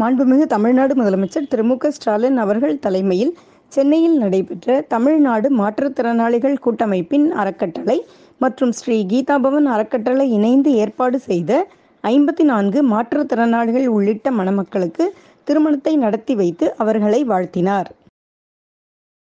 மாண்புமிகு தமிழ்நாடு முதலமைச்சர் திரு மு ஸ்டாலின் அவர்கள் தலைமையில் சென்னையில் நடைபெற்ற தமிழ்நாடு மாற்றுத்திறனாளிகள் கூட்டமைப்பின் அறக்கட்டளை மற்றும் ஸ்ரீ கீதாபவன் அறக்கட்டளை இணைந்து ஏற்பாடு செய்த ஐம்பத்தி நான்கு மாற்றுத்திறனாளிகள் உள்ளிட்ட மணமக்களுக்கு திருமணத்தை நடத்தி வைத்து அவர்களை வாழ்த்தினார்